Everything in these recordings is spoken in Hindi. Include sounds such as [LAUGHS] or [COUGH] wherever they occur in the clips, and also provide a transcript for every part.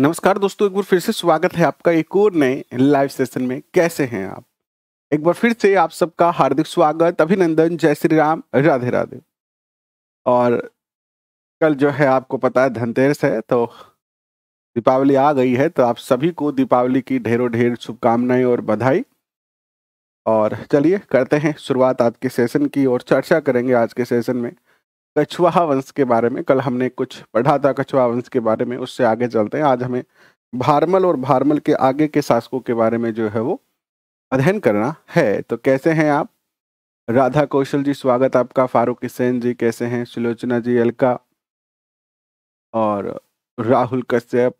नमस्कार दोस्तों एक बार फिर से स्वागत है आपका एक और नए लाइव सेशन में कैसे हैं आप एक बार फिर से आप सबका हार्दिक स्वागत अभिनंदन जय श्री राम राधे राधे और कल जो है आपको पता है धनतेरस है तो दीपावली आ गई है तो आप सभी को दीपावली की ढेरों ढेर शुभकामनाएं और बधाई और चलिए करते हैं शुरुआत आज के सेशन की और चर्चा करेंगे आज के सेशन में कछुआ वंश के बारे में कल हमने कुछ पढ़ा था कछुआ वंश के बारे में उससे आगे चलते हैं आज हमें भारमल और भारमल के आगे के शासकों के बारे में जो है वो अध्ययन करना है तो कैसे हैं आप राधा कौशल जी स्वागत आपका फारूक हिसेन जी कैसे हैं सुलोचना जी अलका और राहुल कश्यप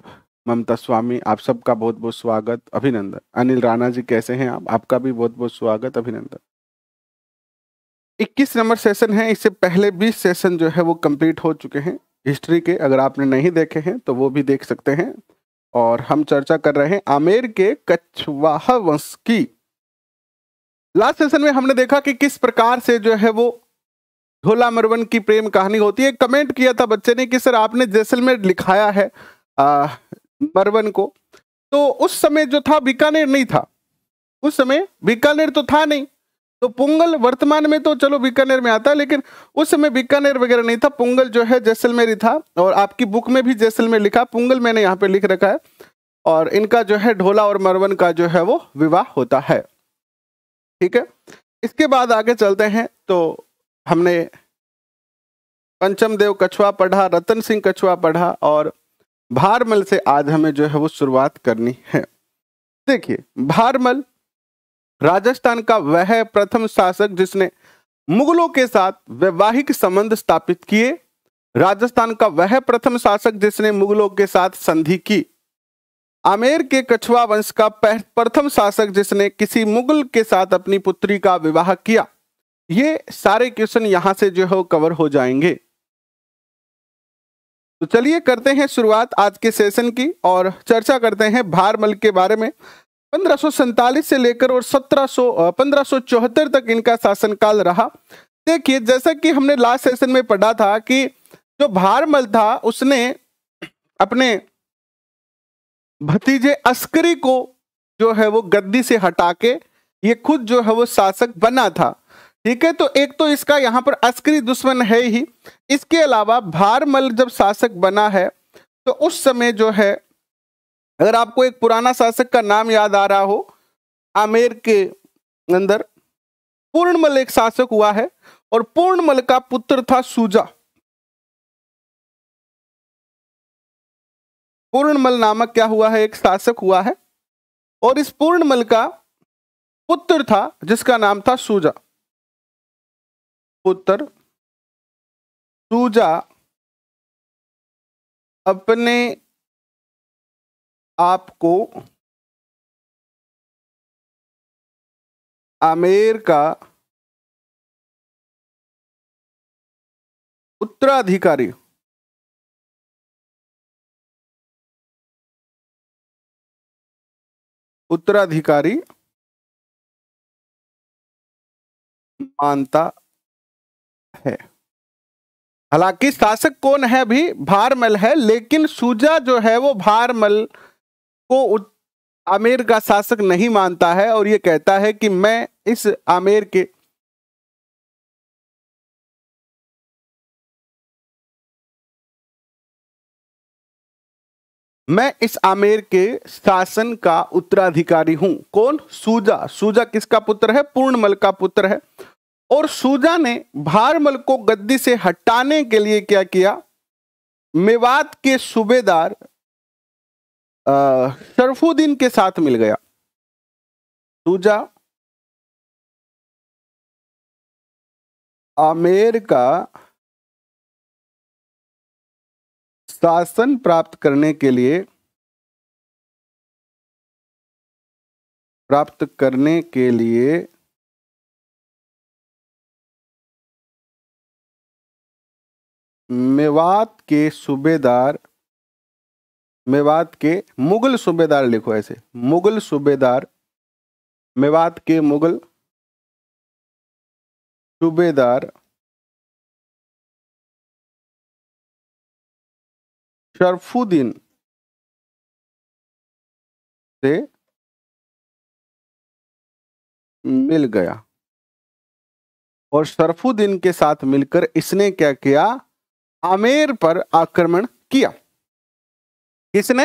ममता स्वामी आप सबका बहुत बहुत स्वागत अभिनंदन अनिल राणा जी कैसे हैं आप आपका भी बहुत बहुत स्वागत अभिनंदन इक्कीस नंबर सेशन है इससे पहले भी सेशन जो है वो कंप्लीट हो चुके हैं हिस्ट्री के अगर आपने नहीं देखे हैं तो वो भी देख सकते हैं और हम चर्चा कर रहे हैं आमेर के कछवाहा वंश की लास्ट सेशन में हमने देखा कि किस प्रकार से जो है वो ढोला मरवन की प्रेम कहानी होती है कमेंट किया था बच्चे ने कि सर आपने जैसलमेर लिखाया है आ, मरवन को तो उस समय जो था बीकानेर नहीं था उस समय बीकानेर तो था नहीं तो पोंगल वर्तमान में तो चलो बीकानेर में आता है लेकिन उस समय बीकानेर वगैरह नहीं था पोंगल जो है जैसलमेर ही था और आपकी बुक में भी जैसलमेर लिखा पोंगल मैंने यहाँ पे लिख रखा है और इनका जो है ढोला और मरवन का जो है वो विवाह होता है ठीक है इसके बाद आगे चलते हैं तो हमने पंचम देव कछुआ पढ़ा रतन सिंह कछुआ पढ़ा और भारमल से आज हमें जो है वो शुरुआत करनी है देखिए भारमल राजस्थान का वह प्रथम शासक जिसने मुगलों के साथ वैवाहिक संबंध स्थापित किए राजस्थान का वह प्रथम शासक जिसने मुगलों के साथ संधि की आमेर के कछुआ वंश का प्रथम शासक जिसने किसी मुगल के साथ अपनी पुत्री का विवाह किया ये सारे क्वेश्चन यहां से जो है कवर हो जाएंगे तो चलिए करते हैं शुरुआत आज के सेशन की और चर्चा करते हैं भारमल के बारे में पंद्रह से लेकर और सत्रह पंद्रह तक इनका शासनकाल रहा देखिए जैसा कि हमने लास्ट सेशन में पढ़ा था कि जो भारमल था उसने अपने भतीजे अस्करी को जो है वो गद्दी से हटा के ये खुद जो है वो शासक बना था ठीक है तो एक तो इसका यहाँ पर अस्करी दुश्मन है ही इसके अलावा भारमल जब शासक बना है तो उस समय जो है अगर आपको एक पुराना शासक का नाम याद आ रहा हो आमेर के अंदर पूर्णमल एक शासक हुआ है और पूर्णमल का पुत्र था सूजा पूर्णमल नामक क्या हुआ है एक शासक हुआ है और इस पूर्णमल का पुत्र था जिसका नाम था सूजा पुत्र सूजा अपने आपको आमेर का उत्तराधिकारी उत्तराधिकारी मानता है हालांकि शासक कौन है अभी भारमल है लेकिन सूजा जो है वो भारमल को आमेर का शासक नहीं मानता है और ये कहता है कि मैं इस आमेर के मैं इस आमेर के शासन का उत्तराधिकारी हूं कौन सूजा सूजा किसका पुत्र है पूर्णमल का पुत्र है और सूजा ने भारमल को गद्दी से हटाने के लिए क्या किया मेवात के सूबेदार शरफुद्दीन के साथ मिल गया दूजा आमेर का शासन प्राप्त करने के लिए प्राप्त करने के लिए मेवात के सूबेदार मेवात के मुगल सूबेदार लिखो ऐसे मुगल सूबेदार मेवात के मुगल सूबेदार शरफुद्दीन से मिल गया और शरफुद्दीन के साथ मिलकर इसने क्या किया आमेर पर आक्रमण किया किसने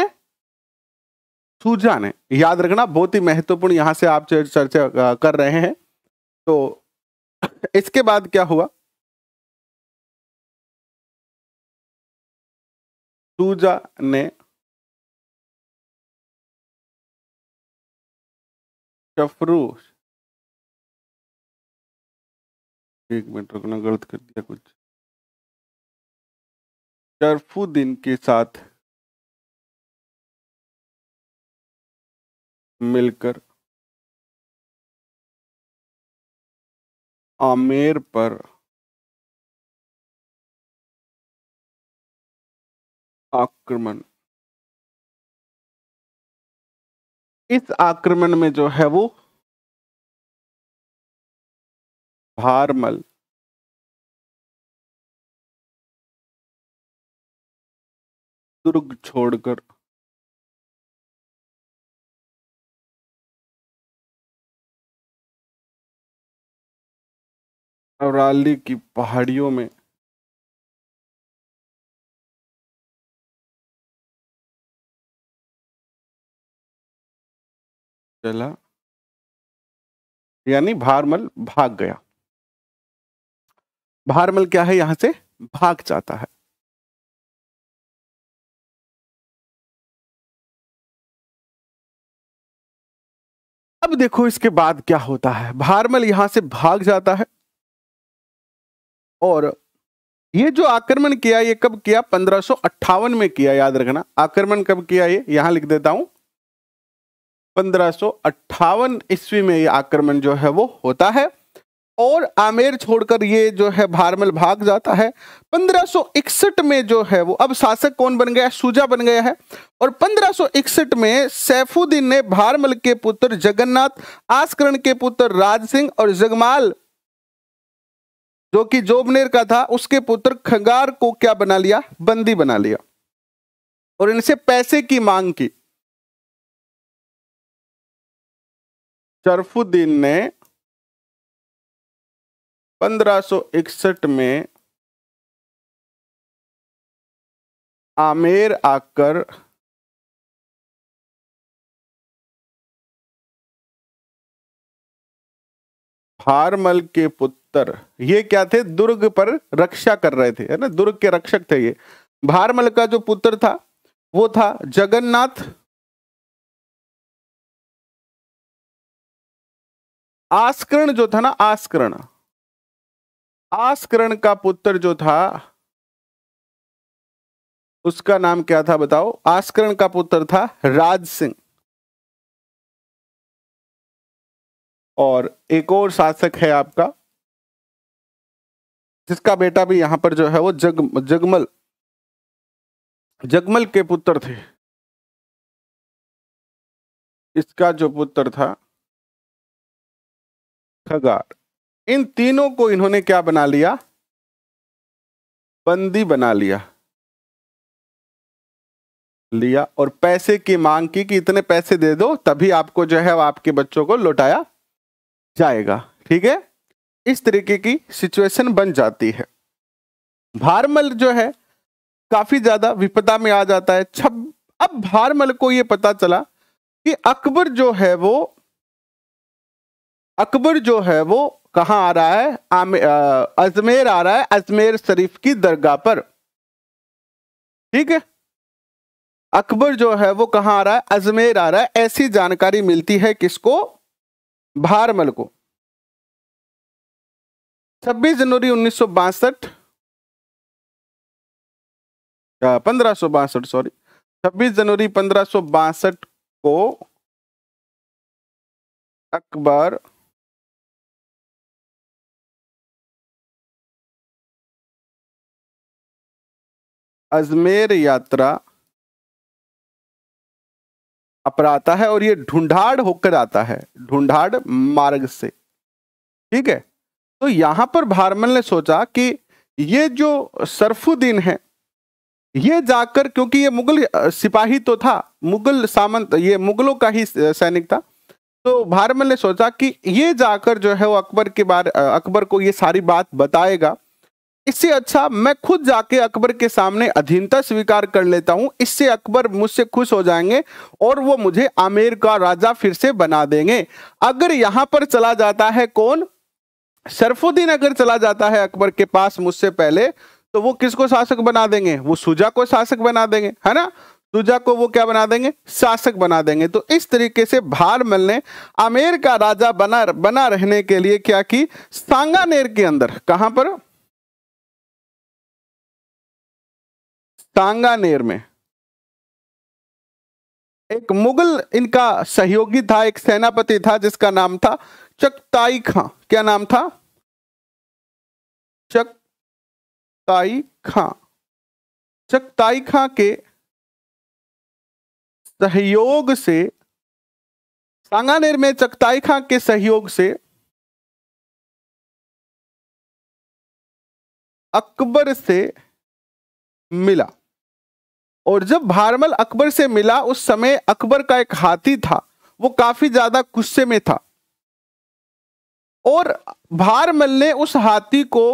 सूजा ने याद रखना बहुत ही महत्वपूर्ण यहां से आप चर्चा कर रहे हैं तो इसके बाद क्या हुआ सूजा ने चफरूश एक मिनट रुकना गलत कर दिया कुछ चरफुद्दीन के साथ मिलकर आमेर पर आक्रमण इस आक्रमण में जो है वो भारमल दुर्ग छोड़कर अवराली की पहाड़ियों में चला यानी भारमल भाग गया भारमल क्या है यहां से भाग जाता है अब देखो इसके बाद क्या होता है भारमल यहां से भाग जाता है और ये जो आक्रमण किया ये कब किया पंद्रह में किया याद रखना आक्रमण कब किया ये यहां लिख देता हूं पंद्रह ईस्वी में ये आक्रमण जो है वो होता है और आमेर छोड़कर ये जो है भारमल भाग जाता है 1561 में जो है वो अब शासक कौन बन गया सूजा बन गया है और 1561 में सैफुद्दीन ने भारमल के पुत्र जगन्नाथ आस्करण के पुत्र राज सिंह और जगमाल जो कि जोबनेर का था उसके पुत्र खंगार को क्या बना लिया बंदी बना लिया और इनसे पैसे की मांग की शरफुद्दीन ने 1561 में आमेर आकर फारमल के पुत्र उत्तर ये क्या थे दुर्ग पर रक्षा कर रहे थे है ना दुर्ग के रक्षक थे ये भारमल का जो पुत्र था वो था जगन्नाथ आस्करण जो था ना आस्करण आस्करण का पुत्र जो था उसका नाम क्या था बताओ आस्करण का पुत्र था राज सिंह और एक और शासक है आपका जिसका बेटा भी यहाँ पर जो है वो जग जगमल जगमल के पुत्र थे इसका जो पुत्र था खगार इन तीनों को इन्होंने क्या बना लिया बंदी बना लिया लिया और पैसे की मांग की कि इतने पैसे दे दो तभी आपको जो है आपके बच्चों को लौटाया जाएगा ठीक है इस तरीके की सिचुएशन बन जाती है भारमल जो है काफी ज्यादा विपदा में आ जाता है छब अब भारमल को यह पता चला कि अकबर जो है वो अकबर जो है वो कहाँ आ रहा है आ, अजमेर आ रहा है अजमेर शरीफ की दरगाह पर ठीक है अकबर जो है वो कहाँ आ रहा है अजमेर आ रहा है ऐसी जानकारी मिलती है किसको भारमल को छब्बीस जनवरी उन्नीस सौ बासठ पंद्रह सौ बासठ सॉरी छब्बीस जनवरी पंद्रह सौ बासठ को अकबर अजमेर यात्रा अपराता है और ये ढूंढाड़ होकर आता है ढूंढाड़ मार्ग से ठीक है तो यहां पर भारमल ने सोचा कि ये जो सरफुद्दीन है ये जाकर क्योंकि ये मुगल सिपाही तो था मुगल सामंत ये मुगलों का ही सैनिक था तो भारमल ने सोचा कि ये जाकर जो है वो अकबर के बारे अकबर को ये सारी बात बताएगा इससे अच्छा मैं खुद जाके अकबर के सामने अधीनता स्वीकार कर लेता हूं इससे अकबर मुझसे खुश हो जाएंगे और वो मुझे आमेर का राजा फिर से बना देंगे अगर यहां पर चला जाता है कौन शरफुद्दीन अगर चला जाता है अकबर के पास मुझसे पहले तो वो किसको शासक बना देंगे वो सुजा को शासक बना देंगे है ना सुजा को वो क्या बना देंगे शासक बना देंगे तो इस तरीके से भार मिलने आमेर का राजा बना बना रहने के लिए क्या की सांगानेर के अंदर कहां पर सांगानेर में एक मुगल इनका सहयोगी था एक सेनापति था जिसका नाम था चकताई खां क्या नाम था चकताई खां चकताई खां के सहयोग से सांगानेर में चकताई खां के सहयोग से अकबर से मिला और जब भारमल अकबर से मिला उस समय अकबर का एक हाथी था वो काफी ज्यादा गुस्से में था और भारमल ने उस हाथी को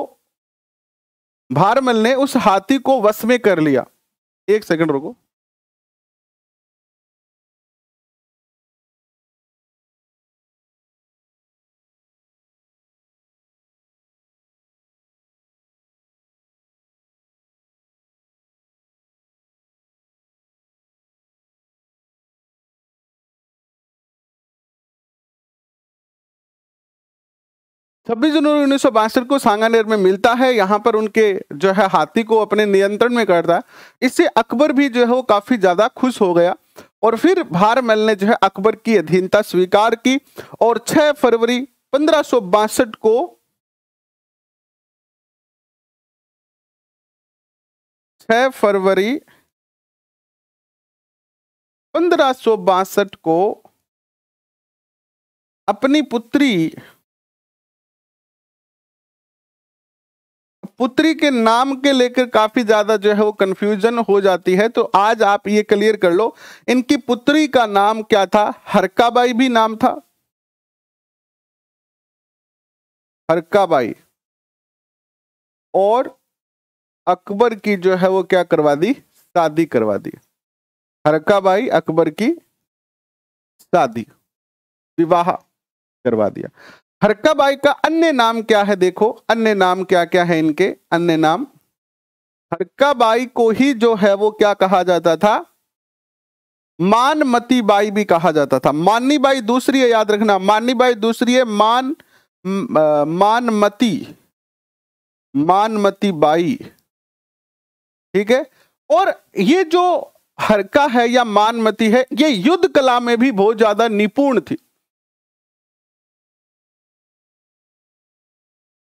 भारमल ने उस हाथी को वश में कर लिया एक सेकंड रुको छब्बीस जनवरी उन्नीस सौ बासठ को सांगानेर में मिलता है यहाँ पर उनके जो है हाथी को अपने नियंत्रण में करता है इससे अकबर भी जो है वो काफी ज्यादा खुश हो गया और फिर भारमल ने जो है अकबर की अधीनता स्वीकार की और 6 फरवरी पंद्रह को छ फरवरी पंद्रह को अपनी पुत्री पुत्री के नाम के लेकर काफी ज्यादा जो है वो कंफ्यूजन हो जाती है तो आज आप ये क्लियर कर लो इनकी पुत्री का नाम क्या था हरकाबाई भी नाम था हरकाबाई और अकबर की जो है वो क्या करवा दी शादी करवा दी हरकाबाई अकबर की शादी विवाह करवा दिया हरकाबाई का अन्य नाम क्या है देखो अन्य नाम क्या क्या है इनके अन्य नाम हरकाबाई को ही जो है वो क्या कहा जाता था मानमती बाई भी कहा जाता था माननी बाई दूसरी है याद रखना माननी बाई दूसरी है मान मानमती मानमती बाई ठीक है और ये जो हरका है या मानमती है ये युद्ध कला में भी बहुत ज्यादा निपुण थी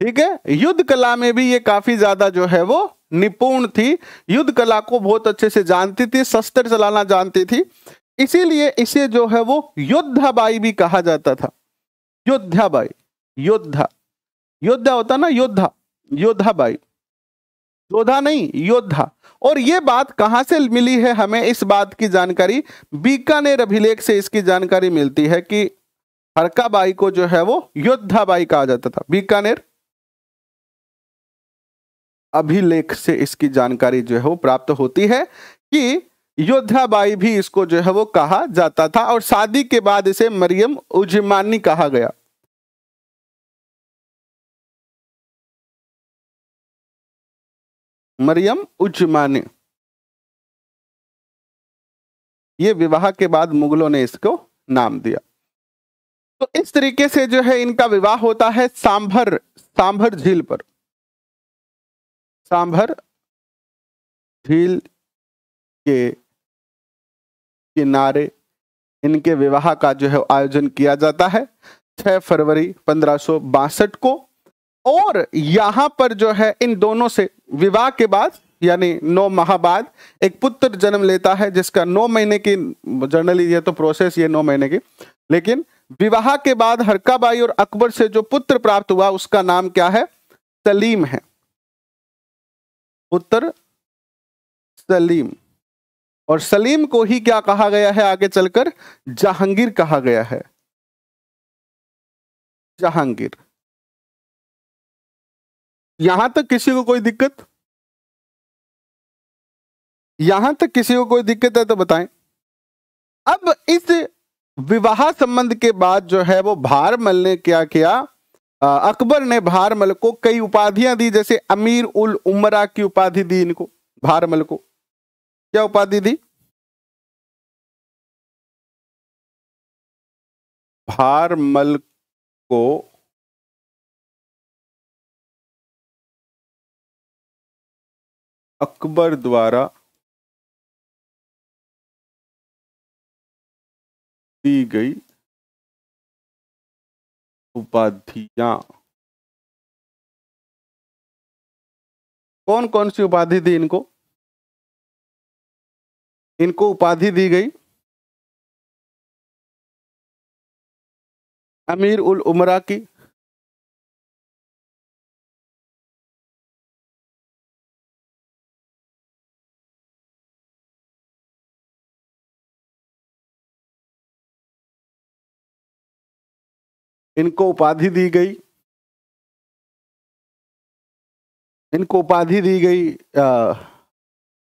ठीक है युद्ध कला में भी ये काफी ज्यादा जो है वो निपुण थी युद्ध कला को बहुत अच्छे से जानती थी शस्त्र चलाना जानती थी इसीलिए इसे जो है वो योद्धाबाई भी कहा जाता था योद्धाबाई योद्धा योद्धा होता ना योद्धा योद्धाबाई योद्धा नहीं योद्धा और ये बात कहां से मिली है हमें इस बात की जानकारी बीकानेर अभिलेख से इसकी जानकारी मिलती है कि हरकाबाई को जो है वो योद्धाबाई कहा जाता था बीकानेर अभिलेख से इसकी जानकारी जो है वो प्राप्त होती है कि योद्धाबाई भी इसको जो है वो कहा जाता था और शादी के बाद इसे मरियम उजमानी कहा गया मरियम उजमानी ये विवाह के बाद मुगलों ने इसको नाम दिया तो इस तरीके से जो है इनका विवाह होता है सांभर सांभर झील पर सांभर झील के किनारे इनके विवाह का जो है आयोजन किया जाता है 6 फरवरी पंद्रह को और यहाँ पर जो है इन दोनों से विवाह के बाद यानी नौ माह बाद एक पुत्र जन्म लेता है जिसका नौ महीने की जर्नली ये तो प्रोसेस ये नौ महीने की लेकिन विवाह के बाद हरकाबाई और अकबर से जो पुत्र प्राप्त हुआ उसका नाम क्या है सलीम है पुत्र सलीम और सलीम को ही क्या कहा गया है आगे चलकर जहांगीर कहा गया है जहांगीर यहां तक किसी को कोई दिक्कत यहां तक किसी को कोई दिक्कत है तो बताएं अब इस विवाह संबंध के बाद जो है वो भार मल ने क्या किया अकबर ने भारमल को कई उपाधियां दी जैसे अमीर उल उमरा की उपाधि दी इनको भारमल को क्या उपाधि दी भारमल को अकबर द्वारा दी गई उपाधियां कौन कौन सी उपाधि दी इनको इनको उपाधि दी गई अमीर उल उमरा की इनको उपाधि दी गई इनको उपाधि दी गई आ,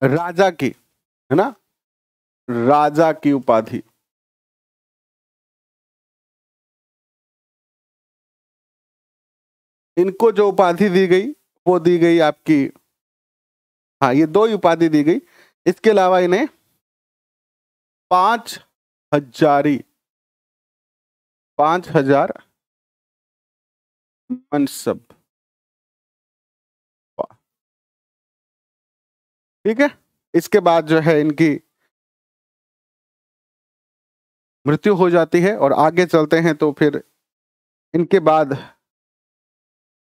राजा की है ना राजा की उपाधि इनको जो उपाधि दी गई वो दी गई आपकी हाँ ये दो ही उपाधि दी गई इसके अलावा इन्हें पांच हजारी पांच हजार मनसब ठीक है इसके बाद जो है इनकी मृत्यु हो जाती है और आगे चलते हैं तो फिर इनके बाद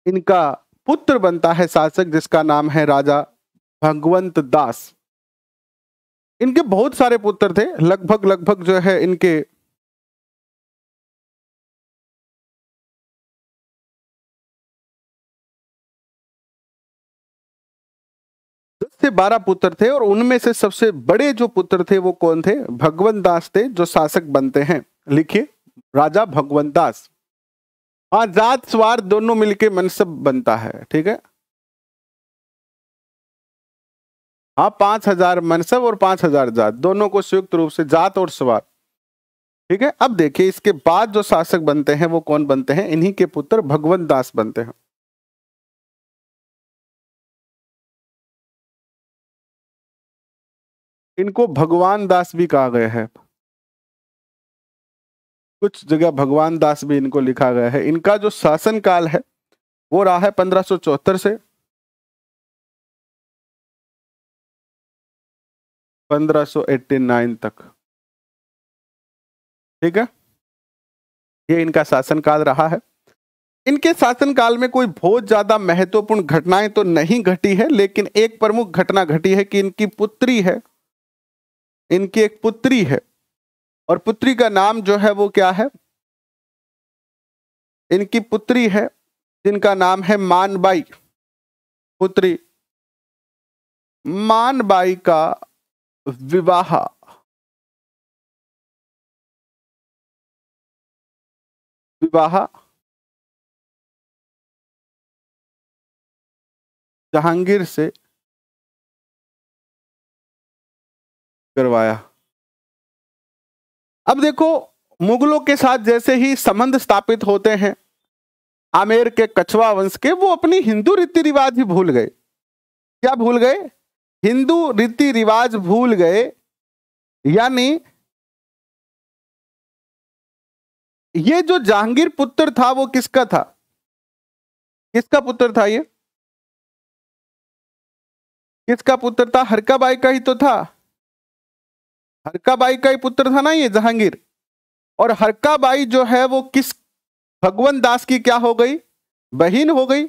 इनका पुत्र बनता है शासक जिसका नाम है राजा भगवंत दास इनके बहुत सारे पुत्र थे लगभग लगभग जो है इनके बारह पुत्र थे और उनमें से सबसे बड़े जो पुत्र थे वो कौन थे भगवंत दास थे जो शासक बनते हैं लिखिए राजा भगवंत दास हाँ जात स्वार दोनों मिलके मनसब बनता है ठीक है हाँ पांच हजार मनसब और पांच हजार जात दोनों को संयुक्त रूप से जात और स्वार ठीक है अब देखिए इसके बाद जो शासक बनते हैं वो कौन बनते हैं इन्हीं के पुत्र भगवंत दास बनते हैं इनको भगवान दास भी कहा गया है कुछ जगह भगवान दास भी इनको लिखा गया है इनका जो शासन काल है वो रहा है पंद्रह से पंद्रह तक ठीक है ये इनका शासन काल रहा है इनके शासन काल में कोई बहुत ज्यादा महत्वपूर्ण घटनाएं तो नहीं घटी है लेकिन एक प्रमुख घटना घटी है कि इनकी पुत्री है इनकी एक पुत्री है और पुत्री का नाम जो है वो क्या है इनकी पुत्री है जिनका नाम है मानबाई पुत्री मानबाई का विवाह विवाह जहांगीर से करवाया अब देखो मुगलों के साथ जैसे ही संबंध स्थापित होते हैं आमेर के कछवा वंश के वो अपनी हिंदू रीति रिवाज भी भूल गए क्या भूल गए हिंदू रीति रिवाज भूल गए यानी ये जो जहांगीर पुत्र था वो किसका था किसका पुत्र था ये किसका पुत्र था हरकाबाई का ही तो था हरकाबाई का ही पुत्र था ना ये जहांगीर और हरकाबाई जो है वो किस भगवंत दास की क्या हो गई बहन हो गई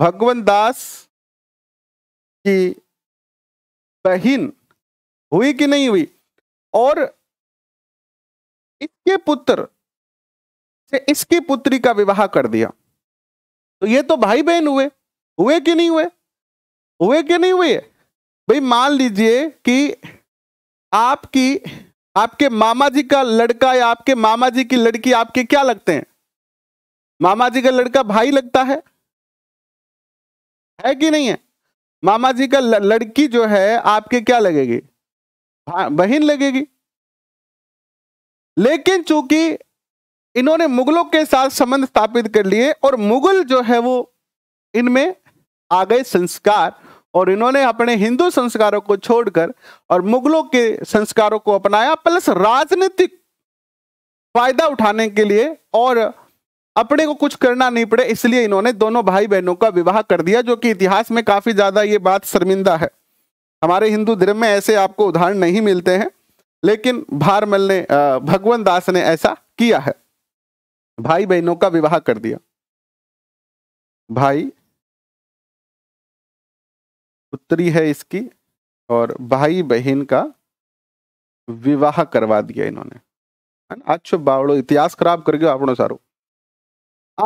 भगवंत दास की बहन हुई कि नहीं हुई और इसके पुत्र से इसकी पुत्री का विवाह कर दिया तो ये तो भाई बहन हुए हुए कि नहीं हुए हुए कि नहीं हुए भाई मान लीजिए कि आपकी आपके मामा जी का लड़का या आपके मामा जी की लड़की आपके क्या लगते हैं मामा जी का लड़का भाई लगता है है कि नहीं है मामा जी का लड़की जो है आपके क्या लगेगी बहन लगेगी लेकिन चूंकि इन्होंने मुगलों के साथ संबंध स्थापित कर लिए और मुगल जो है वो इनमें आ गए संस्कार और इन्होंने अपने हिंदू संस्कारों को छोड़कर और मुगलों के संस्कारों को अपनाया प्लस राजनीतिक फायदा उठाने के लिए और अपने को कुछ करना नहीं पड़े इसलिए इन्होंने दोनों भाई बहनों का विवाह कर दिया जो कि इतिहास में काफी ज्यादा ये बात शर्मिंदा है हमारे हिंदू धर्म में ऐसे आपको उदाहरण नहीं मिलते हैं लेकिन भारमल ने भगवान दास ने ऐसा किया है भाई बहनों का विवाह कर दिया भाई पुत्री है इसकी और भाई बहन का विवाह करवा दिया इन्होंने अच्छो बावड़ो इतिहास खराब कर गया આપણો सारो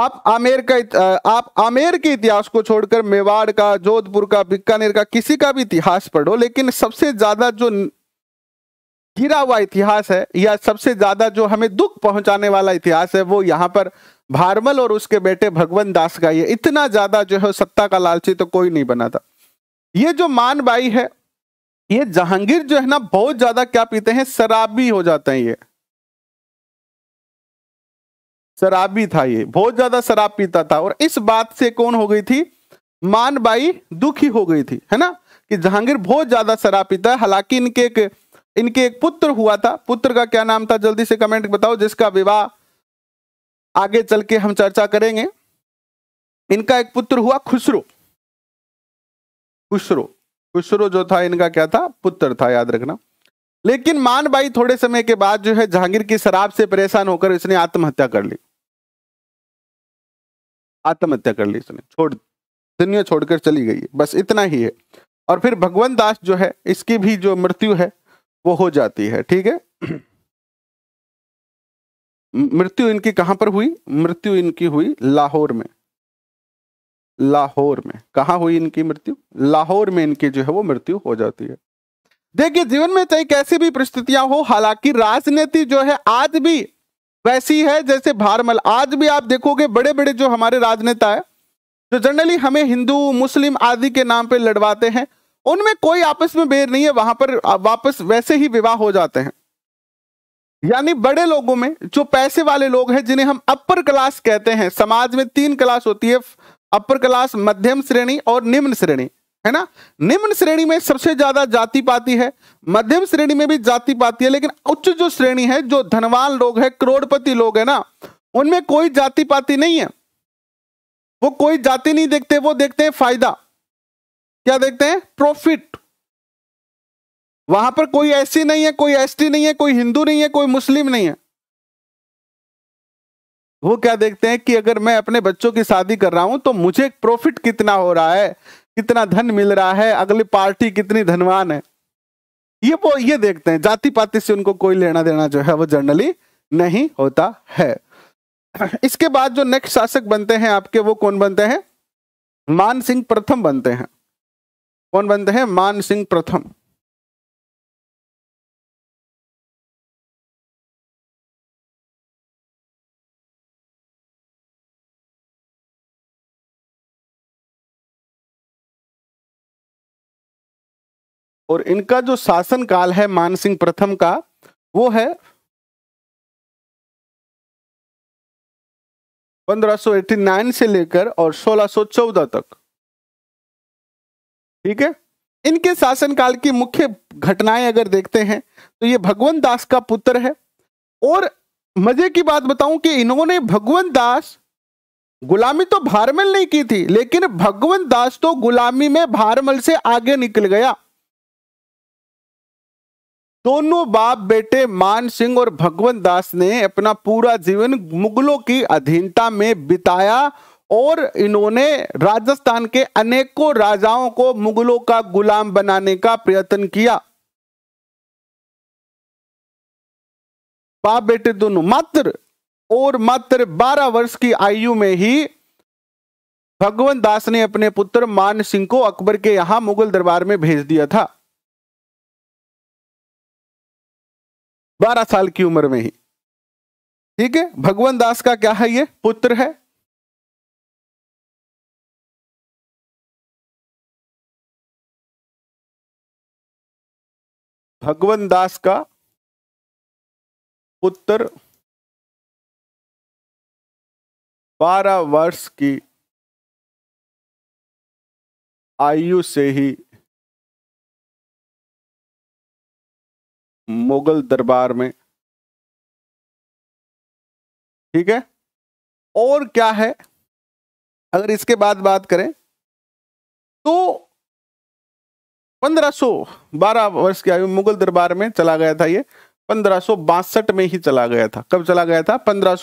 आप आमेर का आप आमेर के इतिहास को छोड़कर मेवाड़ का जोधपुर का बीकानेर का किसी का भी इतिहास पढ़ो लेकिन सबसे ज्यादा जो गिरा हुआ इतिहास है या सबसे ज्यादा जो हमें दुख पहुंचाने वाला इतिहास है वो यहाँ पर भारमल और उसके बेटे भगवंत दास का ये इतना ज्यादा जो है सत्ता का लालची तो कोई नहीं बना था ये जो मान बाई है ये जहांगीर जो है ना बहुत ज्यादा क्या पीते हैं शराबी हो जाते हैं ये शराबी था ये बहुत ज्यादा शराब पीता था और इस बात से कौन हो गई थी मान बाई दुखी हो गई थी है ना कि जहांगीर बहुत ज्यादा शराब पीता है हालांकि इनके एक इनके एक पुत्र हुआ था पुत्र का क्या नाम था जल्दी से कमेंट बताओ जिसका विवाह आगे चल के हम चर्चा करेंगे इनका एक पुत्र हुआ खुसरू कुशरो कुशरो जो था इनका क्या था पुत्र था याद रखना लेकिन मान भाई थोड़े समय के बाद जो है जहांगीर की शराब से परेशान होकर इसने आत्महत्या कर ली आत्महत्या कर ली इसने छोड़ दुनिया छोड़कर चली गई बस इतना ही है और फिर भगवंत दास जो है इसकी भी जो मृत्यु है वो हो जाती है ठीक है मृत्यु इनकी कहां पर हुई मृत्यु इनकी हुई लाहौर में लाहौर में कहा हुई इनकी मृत्यु लाहौर में इनकी जो है वो मृत्यु हो जाती है देखिए जीवन में चाहे कैसी भी परिस्थितियां हो हालांकि राजनीति जो है आज भी वैसी है जैसे भारमल आज भी आप देखोगे बड़े बड़े जो हमारे राजनेता है जो जनरली हमें हिंदू मुस्लिम आदि के नाम पर लड़वाते हैं उनमें कोई आपस में बेर नहीं है वहां पर वापस वैसे ही विवाह हो जाते हैं यानी बड़े लोगों में जो पैसे वाले लोग हैं जिन्हें हम अपर क्लास कहते हैं समाज में तीन क्लास होती है अपर क्लास मध्यम श्रेणी और निम्न श्रेणी है ना निम्न श्रेणी में सबसे ज्यादा जाति पाती है मध्यम श्रेणी में भी जाति पाती है लेकिन उच्च जो श्रेणी है जो धनवान लोग है करोड़पति लोग है ना उनमें कोई जाति पाती नहीं है वो कोई जाति नहीं देखते वो देखते हैं फायदा क्या देखते हैं प्रॉफिट वहां पर कोई एससी नहीं है कोई एस नहीं है कोई हिंदू नहीं है कोई मुस्लिम नहीं है वो क्या देखते हैं कि अगर मैं अपने बच्चों की शादी कर रहा हूं तो मुझे प्रॉफिट कितना हो रहा है कितना धन मिल रहा है अगली पार्टी कितनी धनवान है ये वो ये देखते हैं जाति पाति से उनको कोई लेना देना जो है वो जनरली नहीं होता है इसके बाद जो नेक्स्ट शासक बनते हैं आपके वो कौन बनते हैं मान सिंह प्रथम बनते हैं कौन बनते हैं मान सिंह प्रथम और इनका जो शासन काल है मानसिंह प्रथम का वो है 1589 से लेकर और 1614 तक ठीक है इनके शासनकाल की मुख्य घटनाएं अगर देखते हैं तो ये भगवंत दास का पुत्र है और मजे की बात बताऊं कि इन्होंने भगवंत दास गुलामी तो भारमल नहीं की थी लेकिन भगवंत दास तो गुलामी में भारमल से आगे निकल गया दोनों बाप बेटे मान सिंह और भगवंत दास ने अपना पूरा जीवन मुगलों की अधीनता में बिताया और इन्होंने राजस्थान के अनेकों राजाओं को मुगलों का गुलाम बनाने का प्रयत्न किया बाप बेटे दोनों मात्र और मात्र 12 वर्ष की आयु में ही भगवंत दास ने अपने पुत्र मान सिंह को अकबर के यहां मुगल दरबार में भेज दिया था बारह साल की उम्र में ही ठीक है भगवान दास का क्या है ये पुत्र है भगवान दास का पुत्र बारह वर्ष की आयु से ही मुगल दरबार में ठीक है और क्या है अगर इसके बाद बात करें तो 1512 वर्ष की आयु मुगल दरबार में चला गया था ये पंद्रह में ही चला गया था कब चला गया था पंद्रह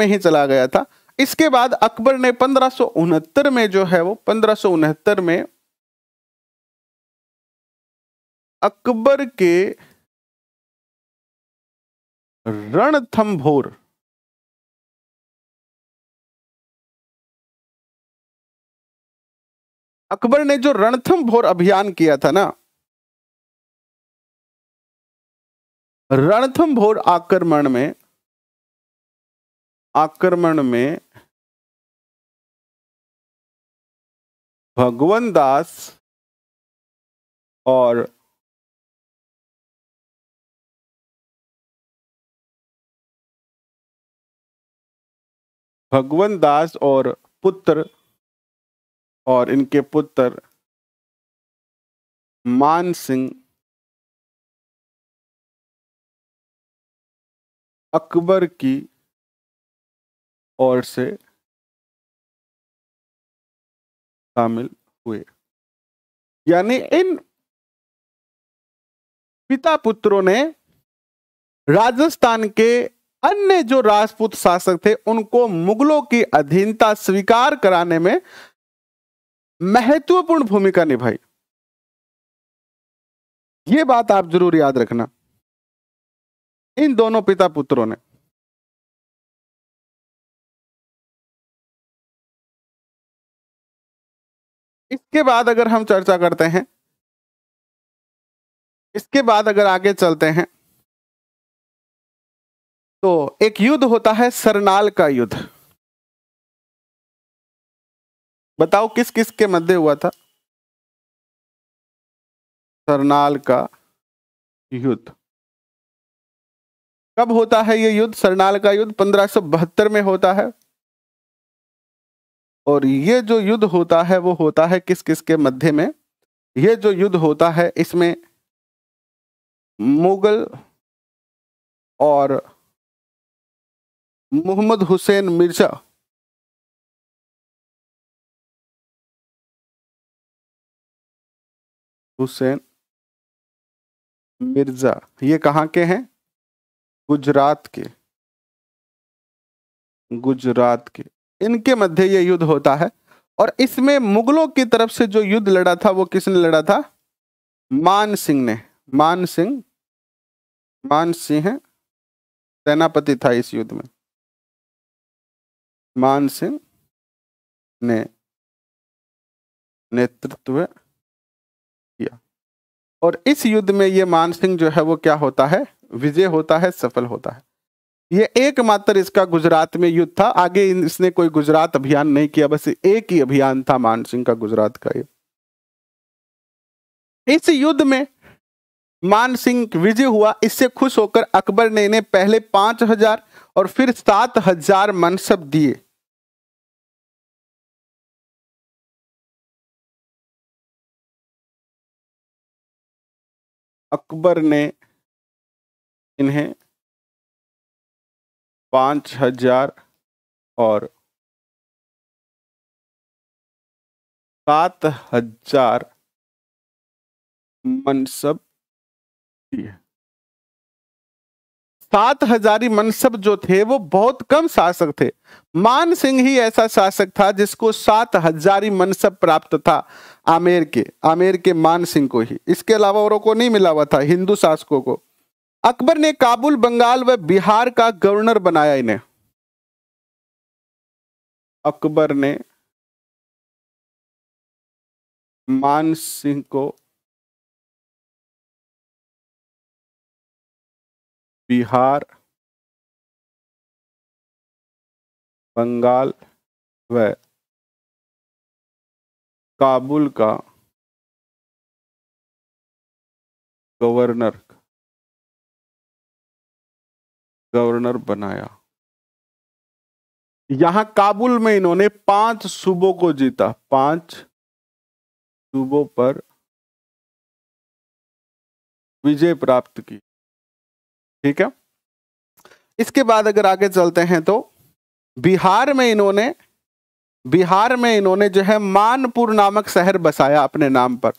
में ही चला गया था इसके बाद अकबर ने पंद्रह में जो है वो पंद्रह में अकबर के रणथंभोर अकबर ने जो रणथंभोर अभियान किया था ना रणथंभोर आक्रमण में आक्रमण में भगवन दास और भगवान दास और पुत्र और इनके पुत्र मान सिंह अकबर की ओर से शामिल हुए यानी इन पिता पुत्रों ने राजस्थान के अन्य जो राजपूत शासक थे उनको मुगलों की अधीनता स्वीकार कराने में महत्वपूर्ण भूमिका निभाई ये बात आप जरूर याद रखना इन दोनों पिता पुत्रों ने इसके बाद अगर हम चर्चा करते हैं इसके बाद अगर आगे चलते हैं तो एक युद्ध होता है सरनाल का युद्ध बताओ किस किस के मध्य हुआ था सरनाल का युद्ध कब होता है ये युद्ध सरनाल का युद्ध पंद्रह में होता है और ये जो युद्ध होता है वो होता है किस किस के मध्य में ये जो युद्ध होता है इसमें मुगल और मोहम्मद हुसैन मिर्जा हुसैन मिर्जा ये कहाँ के हैं गुजरात के गुजरात के इनके मध्य ये युद्ध होता है और इसमें मुगलों की तरफ से जो युद्ध लड़ा था वो किसने लड़ा था मान सिंह ने मान सिंह मान सिंह सेनापति था इस युद्ध में मान सिंह ने नेतृत्व किया और इस युद्ध में ये मान सिंह जो है वो क्या होता है विजय होता है सफल होता है ये एकमात्र इसका गुजरात में युद्ध था आगे इसने कोई गुजरात अभियान नहीं किया बस एक ही अभियान था मान सिंह का गुजरात का ये इस युद्ध में मान सिंह विजय हुआ इससे खुश होकर अकबर ने इन्हें पहले पांच हजार और फिर सात हजार मनसब दिए अकबर ने इन्हें पाँच हजार और सात हजार मनसब दिए सात हजारी मनसब जो थे वो बहुत कम शासक थे मान सिंह ही ऐसा शासक था जिसको सात हजारी मनसब प्राप्त था आमेर के आमेर के मान सिंह को ही इसके अलावा औरों को नहीं मिला हुआ था हिंदू शासकों को अकबर ने काबुल बंगाल व बिहार का गवर्नर बनाया इन्हें अकबर ने मान सिंह को बिहार बंगाल व काबुल का गवर्नर गवर्नर बनाया यहां काबुल में इन्होंने पांच सूबों को जीता पांच सूबों पर विजय प्राप्त की ठीक है इसके बाद अगर आगे चलते हैं तो बिहार में इन्होंने बिहार में इन्होंने जो है मानपुर नामक शहर बसाया अपने नाम पर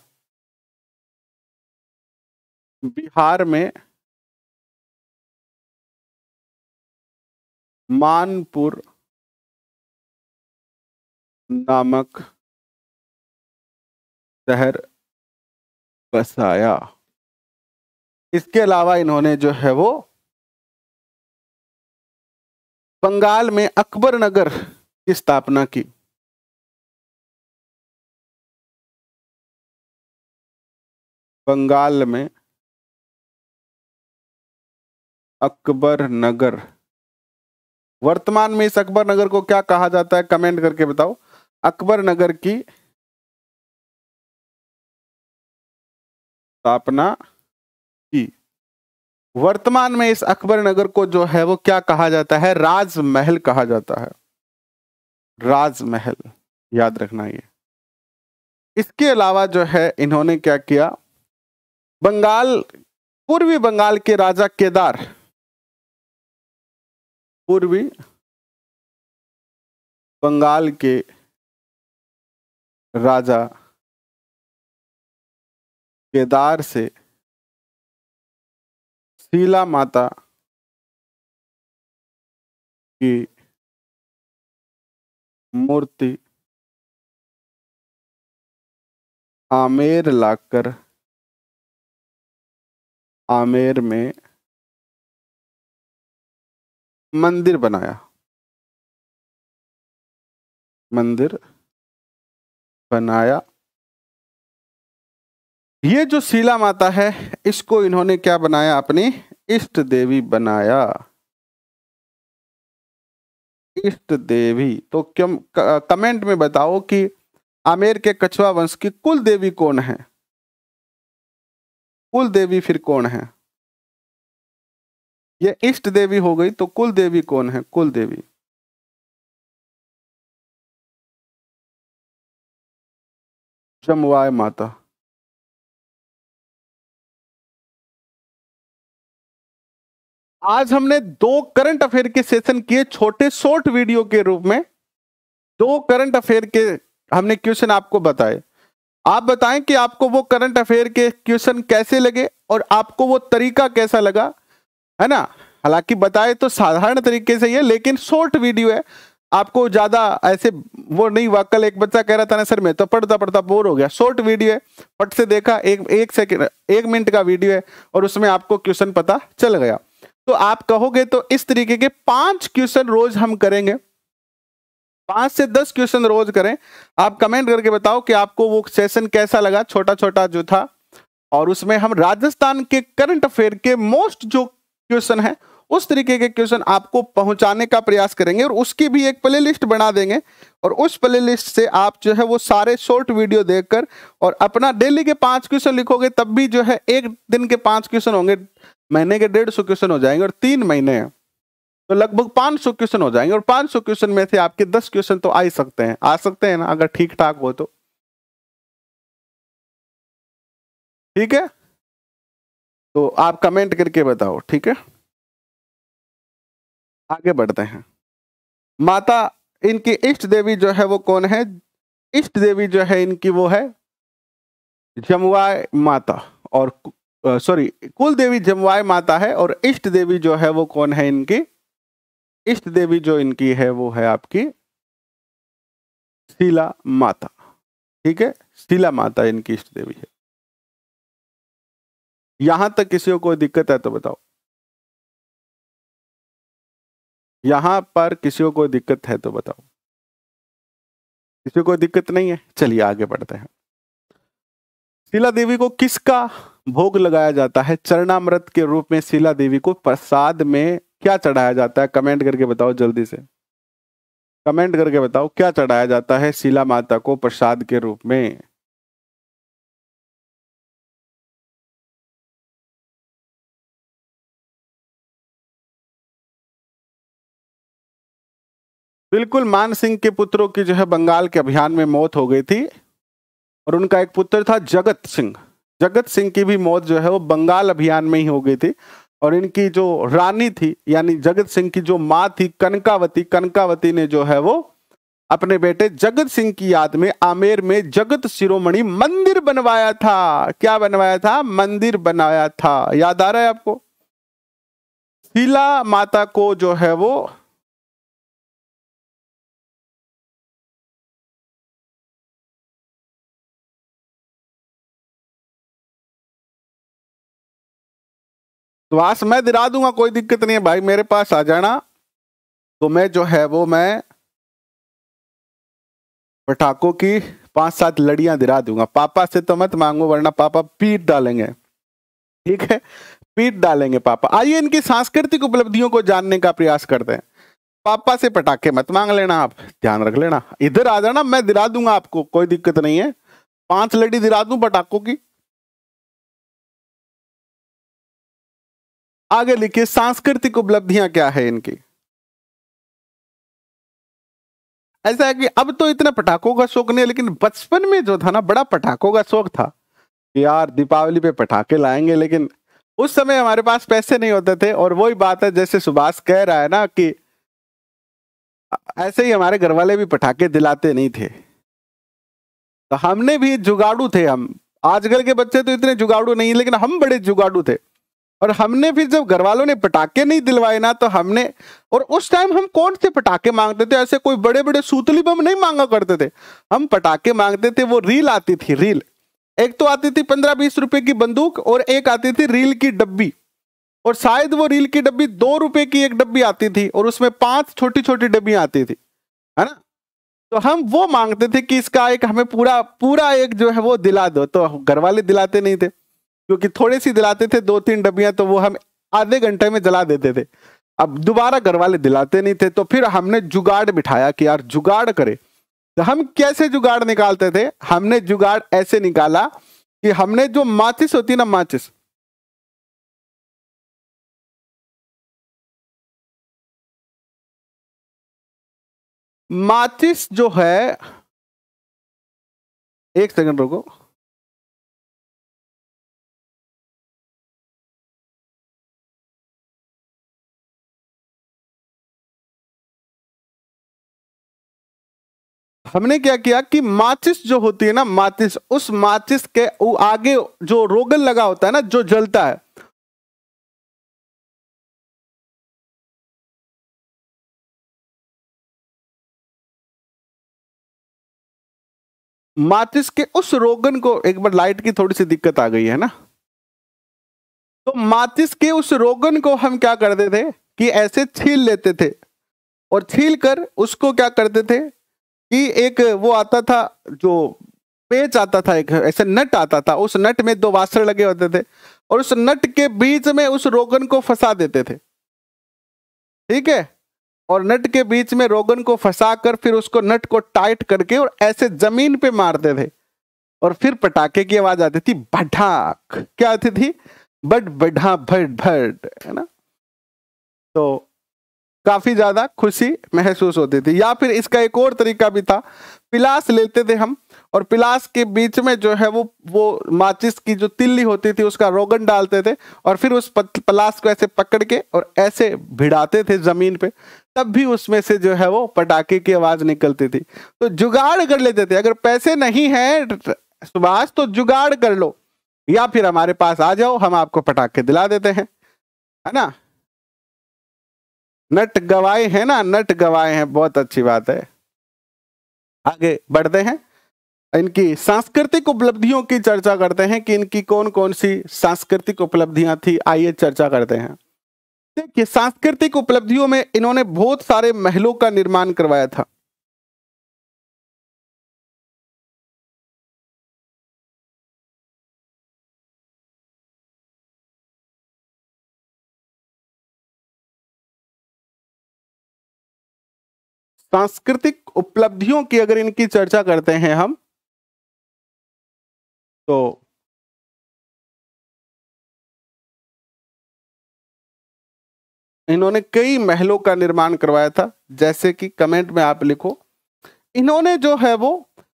बिहार में मानपुर नामक शहर बसाया इसके अलावा इन्होंने जो है वो बंगाल में अकबर नगर की स्थापना की बंगाल में अकबर नगर वर्तमान में इस अकबर नगर को क्या कहा जाता है कमेंट करके बताओ अकबर नगर की स्थापना की वर्तमान में इस अकबर नगर को जो है वो क्या कहा जाता है राजमहल कहा जाता है राजमहल याद रखना ये इसके अलावा जो है इन्होंने क्या किया बंगाल पूर्वी बंगाल के राजा केदार पूर्वी बंगाल के राजा केदार से शीला माता की मूर्ति आमेर लाकर आमेर में मंदिर बनाया मंदिर बनाया ये जो शीला माता है इसको इन्होंने क्या बनाया अपनी इष्ट देवी बनाया इष्ट देवी तो क्यों कमेंट में बताओ कि आमेर के कछुआ वंश की कुल देवी कौन है कुल देवी फिर कौन है ये इष्ट देवी हो गई तो कुल देवी कौन है कुल देवी जमवाय माता आज हमने दो करंट अफेयर के सेशन किए छोटे शॉर्ट वीडियो के रूप में दो करंट अफेयर के हमने क्वेश्चन आपको बताए आप बताएं कि आपको वो करंट अफेयर के क्वेश्चन कैसे लगे और आपको वो तरीका कैसा लगा है ना हालांकि बताए तो साधारण तरीके से ही है लेकिन शॉर्ट वीडियो है आपको ज्यादा ऐसे वो नहीं हुआ कल एक बच्चा कह रहा था ना सर मैं तो पढ़ता पढ़ता बोर हो गया शॉर्ट वीडियो है फट से देखा एक एक सेकेंड एक मिनट का वीडियो है और उसमें आपको क्वेश्चन पता चल गया तो आप कहोगे तो इस तरीके के पांच क्वेश्चन रोज हम करेंगे पांच से दस क्वेश्चन रोज करें आप कमेंट करके बताओ कि आपको वो सेशन कैसा लगा छोटा छोटा जो था और उसमें हम राजस्थान के करंट अफेयर के मोस्ट जो क्वेश्चन है उस तरीके के क्वेश्चन आपको पहुंचाने का प्रयास करेंगे और उसकी भी एक प्ले लिस्ट बना देंगे और उस प्ले लिस्ट से आप जो है वो सारे शॉर्ट वीडियो देखकर और अपना डेली के पांच क्वेश्चन लिखोगे तब भी जो है एक दिन के पांच क्वेश्चन होंगे महीने के डेढ़ सौ क्वेश्चन हो जाएंगे और तीन महीने हैं तो लगभग 500 क्वेश्चन हो जाएंगे और 500 क्वेश्चन में से आपके 10 क्वेश्चन तो आ ही सकते हैं आ सकते हैं ना अगर ठीक ठाक हो तो ठीक है तो आप कमेंट करके बताओ ठीक है आगे बढ़ते हैं माता इनकी इष्ट देवी जो है वो कौन है इष्ट देवी जो है इनकी वो है जमवाय माता और सॉरी कुल देवी जमवाय माता है और इष्ट देवी जो है वो कौन है इनकी इष्ट देवी जो इनकी है वो है आपकी शीला माता ठीक है शीला माता इनकी इष्ट देवी है यहां तक किसी को कोई दिक्कत है तो बताओ यहां पर किसी को कोई दिक्कत है तो बताओ किसी को कोई दिक्कत नहीं है चलिए आगे बढ़ते हैं शीला देवी को किसका भोग लगाया जाता है चरणामृत के रूप में शीला देवी को प्रसाद में क्या चढ़ाया जाता है कमेंट करके बताओ जल्दी से कमेंट करके बताओ क्या चढ़ाया जाता है शिला माता को प्रसाद के रूप में बिल्कुल मान सिंह के पुत्रों की जो है बंगाल के अभियान में मौत हो गई थी और उनका एक पुत्र था जगत सिंह जगत सिंह की भी मौत जो है वो बंगाल अभियान में ही हो गई थी और इनकी जो रानी थी यानी जगत सिंह की जो माँ थी कनकावती कनकावती ने जो है वो अपने बेटे जगत सिंह की याद में आमेर में जगत शिरोमणि मंदिर बनवाया था क्या बनवाया था मंदिर बनाया था याद आ रहा है आपको शिला माता को जो है वो स्वास तो मैं दिला दूंगा कोई दिक्कत नहीं है भाई मेरे पास आ जाना तो मैं जो है वो मैं पटाखों की पांच सात लड़ियां दिला दूंगा पापा से तो मत मांगो वरना पापा पीट डालेंगे ठीक है पीट डालेंगे पापा आइए इनकी सांस्कृतिक उपलब्धियों को जानने का प्रयास करते हैं पापा से पटाखे मत मांग लेना आप ध्यान रख लेना इधर आ जाना मैं दिला दूंगा आपको कोई दिक्कत नहीं है पांच लड़ी दिला दूं पटाखों की आगे लिखिए सांस्कृतिक उपलब्धियां क्या है इनकी ऐसा है कि अब तो इतना पटाखों का शौक नहीं है लेकिन बचपन में जो था ना बड़ा पटाखों का शौक था यार दीपावली पे पटाखे लाएंगे लेकिन उस समय हमारे पास पैसे नहीं होते थे और वही बात है जैसे सुभाष कह रहा है ना कि ऐसे ही हमारे घर वाले भी पटाखे दिलाते नहीं थे तो हमने भी जुगाड़ू थे हम आजकल के बच्चे तो इतने जुगाड़ू नहीं लेकिन हम बड़े जुगाड़ू थे और हमने फिर जब घर वालों ने पटाखे नहीं दिलवाए ना तो हमने और उस टाइम हम कौन से पटाखे मांगते थे ऐसे कोई बड़े बड़े सूतली बम नहीं मांगा करते थे हम पटाखे मांगते थे वो रील आती थी रील एक तो आती थी पंद्रह बीस रुपए की बंदूक और एक आती थी रील की डब्बी और शायद वो रील की डब्बी दो रुपए की एक डब्बी आती थी और उसमें पांच छोटी छोटी डब्बियां आती थी है ना तो हम वो मांगते थे कि इसका एक हमें पूरा पूरा एक जो है वो दिला दो तो घर वाले दिलाते नहीं थे जो कि थोड़ी सी दिलाते थे दो तीन डब्बियां तो वो हम आधे घंटे में जला देते थे अब दोबारा घर वाले दिलाते नहीं थे तो फिर हमने जुगाड़ बिठाया कि यार जुगाड़ करे तो हम कैसे जुगाड़ निकालते थे हमने जुगाड़ ऐसे निकाला कि हमने जो माचिस होती ना माचिस माचिस जो है एक सेकंड रुको हमने क्या किया कि माचिस जो होती है ना माचिस उस माचिस के आगे जो रोगन लगा होता है ना जो जलता है माचिस के उस रोगन को एक बार लाइट की थोड़ी सी दिक्कत आ गई है ना तो माचिस के उस रोगन को हम क्या करते थे कि ऐसे छील लेते थे और छील कर उसको क्या करते थे कि एक वो आता था जो पेच आता था एक ऐसे नट आता था उस नट में दो वास्त्र लगे होते थे और उस नट के बीच में उस रोगन को फंसा देते थे ठीक है और नट के बीच में रोगन को फंसा कर फिर उसको नट को टाइट करके और ऐसे जमीन पे मारते थे और फिर पटाखे की आवाज आती थी बढ़ाक क्या आती थी बट बढा भट भट है ना तो काफ़ी ज़्यादा खुशी महसूस होती थी या फिर इसका एक और तरीका भी था पिलास लेते थे हम और पिलास के बीच में जो है वो वो माचिस की जो तिल्ली होती थी उसका रोगन डालते थे और फिर उस पलास को ऐसे पकड़ के और ऐसे भिड़ाते थे ज़मीन पे तब भी उसमें से जो है वो पटाखे की आवाज़ निकलती थी तो जुगाड़ कर लेते थे अगर पैसे नहीं है सुभाष तो जुगाड़ कर लो या फिर हमारे पास आ जाओ हम आपको पटाखे दिला देते हैं है ना नट गवाए हैं ना नट गवाए हैं बहुत अच्छी बात है आगे बढ़ते हैं इनकी सांस्कृतिक उपलब्धियों की चर्चा करते हैं कि इनकी कौन कौन सी सांस्कृतिक उपलब्धियां थी आइए चर्चा करते हैं देखिए सांस्कृतिक उपलब्धियों में इन्होंने बहुत सारे महलों का निर्माण करवाया था सांस्कृतिक उपलब्धियों की अगर इनकी चर्चा करते हैं हम तो इन्होंने कई महलों का निर्माण करवाया था जैसे कि कमेंट में आप लिखो इन्होंने जो है वो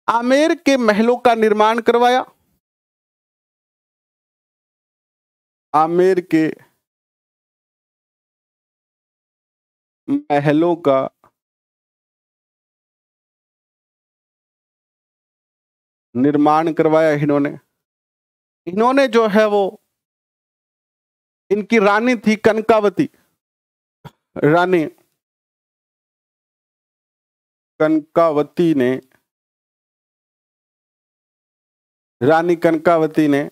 आमेर के महलों का निर्माण करवाया आमेर के महलों का निर्माण करवाया इन्होंने इन्होंने जो है वो इनकी रानी थी कनकावती रानी कनकावती ने रानी कनकावती ने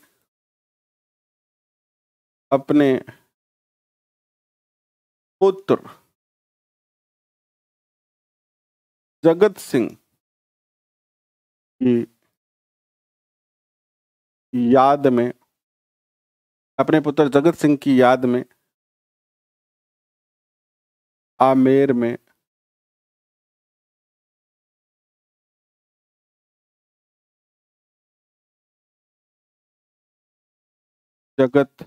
अपने पुत्र जगत सिंह की याद में अपने पुत्र जगत सिंह की याद में आमेर में जगत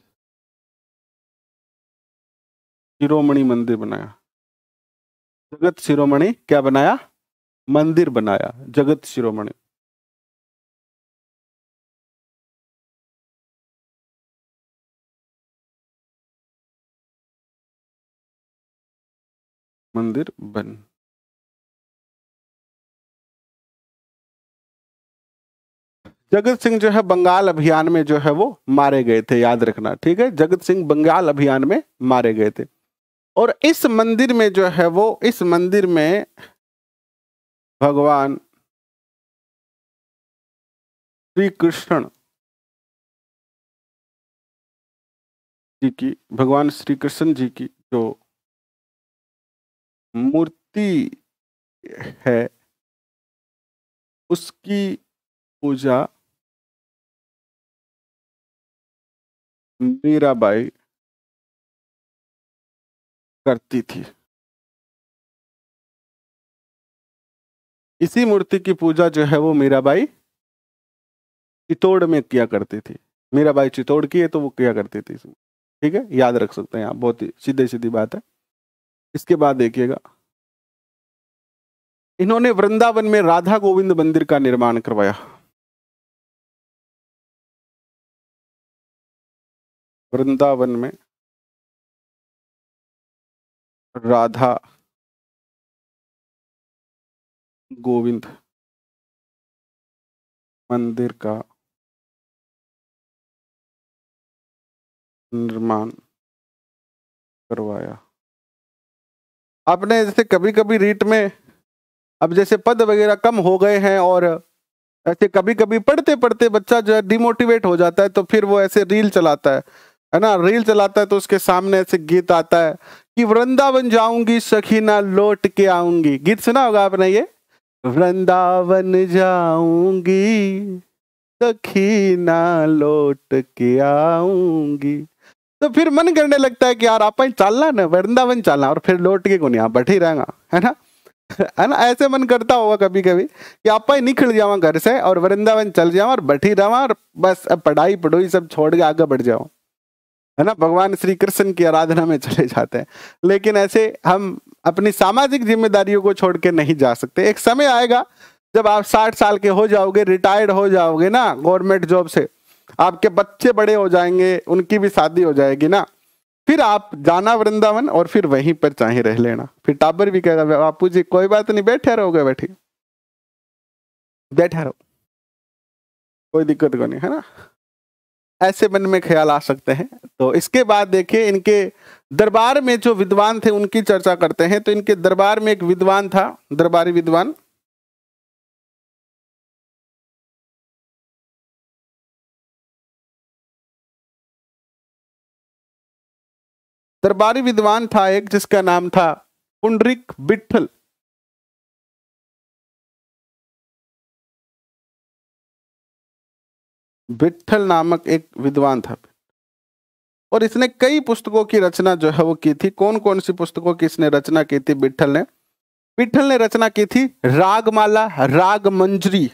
शिरोमणि मंदिर बनाया जगत शिरोमणि क्या बनाया मंदिर बनाया जगत शिरोमणि मंदिर बन जगत सिंह जो है बंगाल अभियान में जो है वो मारे गए थे याद रखना ठीक है जगत सिंह बंगाल अभियान में मारे गए थे और इस मंदिर में जो है वो इस मंदिर में भगवान श्री कृष्ण जी की भगवान श्री कृष्ण जी की जो मूर्ति है उसकी पूजा मीराबाई करती थी इसी मूर्ति की पूजा जो है वो मीराबाई चितौड़ में किया करती थी मीराबाई चितौड़ की है तो वो किया करती थी ठीक है याद रख सकते हैं आप बहुत ही सीधे सीधी बात है इसके बाद देखिएगा इन्होंने वृंदावन में राधा गोविंद मंदिर का निर्माण करवाया वृंदावन में राधा गोविंद मंदिर का निर्माण करवाया आपने जैसे कभी कभी रीट में अब जैसे पद वगैरह कम हो गए हैं और ऐसे कभी कभी पढ़ते पढ़ते बच्चा जो है डिमोटिवेट हो जाता है तो फिर वो ऐसे रील चलाता है है ना रील चलाता है तो उसके सामने ऐसे गीत आता है कि वृंदावन जाऊंगी सखीना लौट के आऊंगी गीत सुना होगा आपने ये वृंदावन जाऊंगी सखीना लौट के आऊंगी तो फिर मन करने लगता है कि यार आप चलना ना वृंदावन चलना और फिर लौट के कोने यहाँ बैठ ही रहेगा है ना [LAUGHS] है ना ऐसे मन करता होगा कभी कभी कि आप ही निकल जावा घर से और वृंदावन चल जाओ और बैठी रहा और बस अब पढ़ाई पढ़ोई सब छोड़ के आगे बढ़ जाओ है ना भगवान श्री कृष्ण की आराधना में चले जाते हैं लेकिन ऐसे हम अपनी सामाजिक जिम्मेदारियों को छोड़ के नहीं जा सकते एक समय आएगा जब आप साठ साल के हो जाओगे रिटायर्ड हो जाओगे ना गवर्नमेंट जॉब से आपके बच्चे बड़े हो जाएंगे उनकी भी शादी हो जाएगी ना फिर आप जाना वृंदावन और फिर वहीं पर चाहे रह लेना फिर टाबर भी कह रहा बापू जी कोई बात नहीं बैठे रहोगे बैठे बैठे रहो कोई दिक्कत को नहीं है ना ऐसे मन में ख्याल आ सकते हैं तो इसके बाद देखिए इनके दरबार में जो विद्वान थे उनकी चर्चा करते हैं तो इनके दरबार में एक विद्वान था दरबारी विद्वान दरबारी विद्वान था एक जिसका नाम था पुंडरिक बिठल बिठल नामक एक विद्वान था और इसने कई पुस्तकों की रचना जो है वो की थी कौन कौन सी पुस्तकों की इसने रचना की थी बिठल ने बिट्ठल ने रचना की थी रागमाला राग मंजरी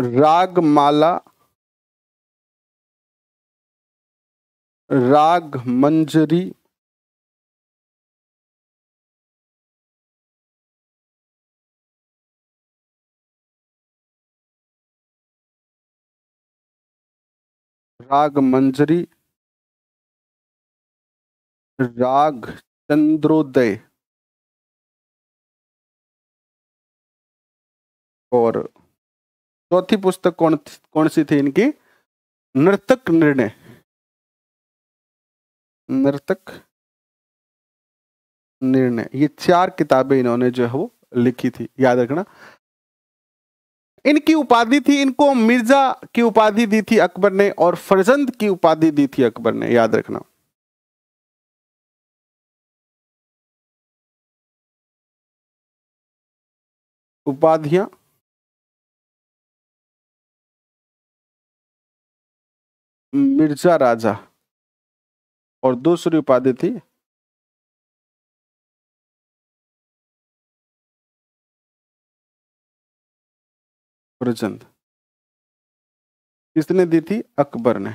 रागमाला राग मंजरी राग मंजरी राग चंद्रोदय और चौथी पुस्तक कौन कौन सी थी इनकी नर्तक निर्णय नर्तक निर्णय ये चार किताबें इन्होंने जो है वो लिखी थी याद रखना इनकी उपाधि थी इनको मिर्जा की उपाधि दी थी अकबर ने और फरजंद की उपाधि दी थी अकबर ने याद रखना उपाधियां मिर्जा राजा और दूसरी उपाधि थी प्रचंद किसने दी थी अकबर ने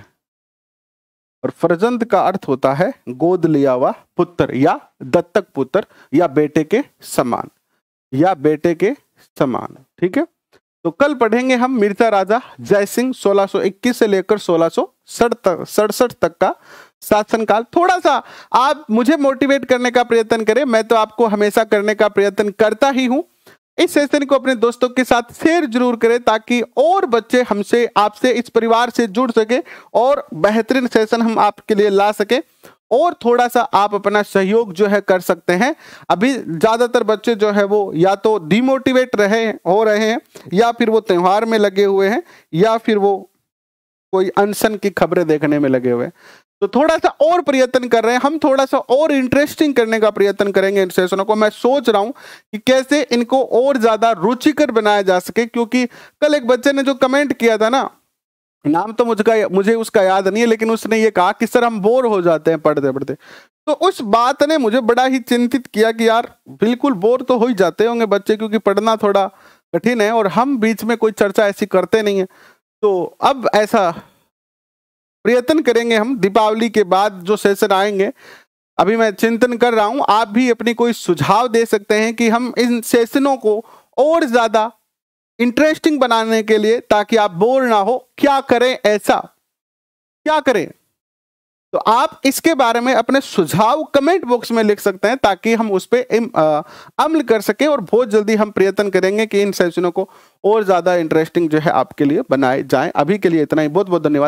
और फरजंद का अर्थ होता है गोद लिया हुआ पुत्र या दत्तक पुत्र या बेटे के समान या बेटे के समान ठीक है तो कल पढ़ेंगे हम मिर्जा राजा जयसिंह 1621 से लेकर सोलह सड़सठ तक का शासनकाल थोड़ा सा आप मुझे मोटिवेट करने का प्रयत्न करें मैं तो आपको हमेशा करने का प्रयत्न करता ही हूं इस सेशन को अपने दोस्तों के साथ शेयर जरूर करें ताकि और बच्चे हमसे आपसे इस परिवार से जुड़ सके और बेहतरीन सेशन हम आपके लिए ला सके और थोड़ा सा आप अपना सहयोग जो है कर सकते हैं अभी ज़्यादातर बच्चे जो है वो या तो डिमोटिवेट रहे हो रहे हैं या फिर वो त्यौहार में लगे हुए हैं या फिर वो कोई अनशन की खबरें देखने में लगे हुए हैं तो थोड़ा सा और प्रयत्न कर रहे हैं हम थोड़ा सा और इंटरेस्टिंग करने का प्रयत्न करेंगे इन सेशनों को मैं सोच रहा हूं कि कैसे इनको और ज़्यादा रुचिकर बनाया जा सके क्योंकि कल एक बच्चे ने जो कमेंट किया था ना नाम तो मुझका मुझे उसका याद नहीं है लेकिन उसने ये कहा कि सर हम बोर हो जाते हैं पढ़ते पढ़ते तो उस बात ने मुझे बड़ा ही चिंतित किया कि यार बिल्कुल बोर तो हो ही जाते होंगे बच्चे क्योंकि पढ़ना थोड़ा कठिन है और हम बीच में कोई चर्चा ऐसी करते नहीं है तो अब ऐसा प्रयत्न करेंगे हम दीपावली के बाद जो सेशन आएंगे अभी मैं चिंतन कर रहा हूँ आप भी अपनी कोई सुझाव दे सकते हैं कि हम इन सेशनों को और ज़्यादा इंटरेस्टिंग बनाने के लिए ताकि आप बोर ना हो क्या करें ऐसा क्या करें तो आप इसके बारे में अपने सुझाव कमेंट बॉक्स में लिख सकते हैं ताकि हम उस पर अमल कर सकें और बहुत जल्दी हम प्रयत्न करेंगे कि इन सेशनों को और ज़्यादा इंटरेस्टिंग जो है आपके लिए बनाए जाए अभी के लिए इतना ही बहुत बहुत धन्यवाद